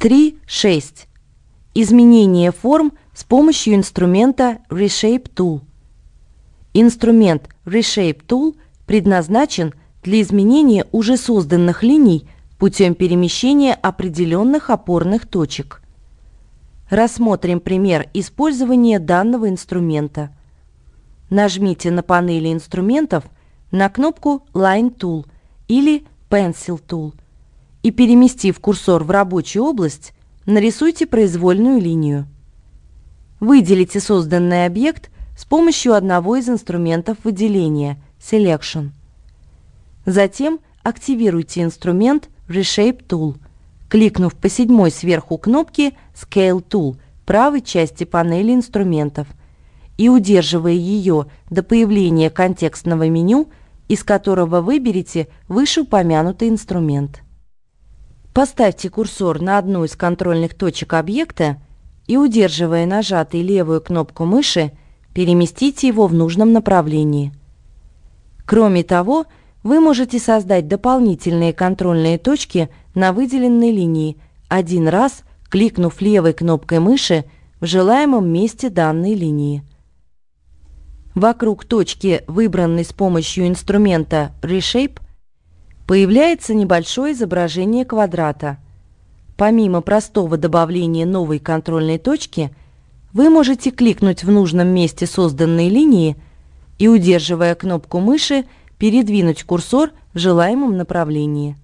3.6. Изменение форм с помощью инструмента Reshape Tool. Инструмент Reshape Tool предназначен для изменения уже созданных линий путем перемещения определенных опорных точек. Рассмотрим пример использования данного инструмента. Нажмите на панели инструментов на кнопку Line Tool или Pencil Tool – и переместив курсор в рабочую область, нарисуйте произвольную линию. Выделите созданный объект с помощью одного из инструментов выделения – Selection. Затем активируйте инструмент Reshape Tool, кликнув по седьмой сверху кнопки Scale Tool правой части панели инструментов и удерживая ее до появления контекстного меню, из которого выберите вышеупомянутый инструмент. Поставьте курсор на одну из контрольных точек объекта и, удерживая нажатой левую кнопку мыши, переместите его в нужном направлении. Кроме того, вы можете создать дополнительные контрольные точки на выделенной линии, один раз кликнув левой кнопкой мыши в желаемом месте данной линии. Вокруг точки, выбранной с помощью инструмента Reshape, появляется небольшое изображение квадрата. Помимо простого добавления новой контрольной точки, вы можете кликнуть в нужном месте созданной линии и, удерживая кнопку мыши, передвинуть курсор в желаемом направлении.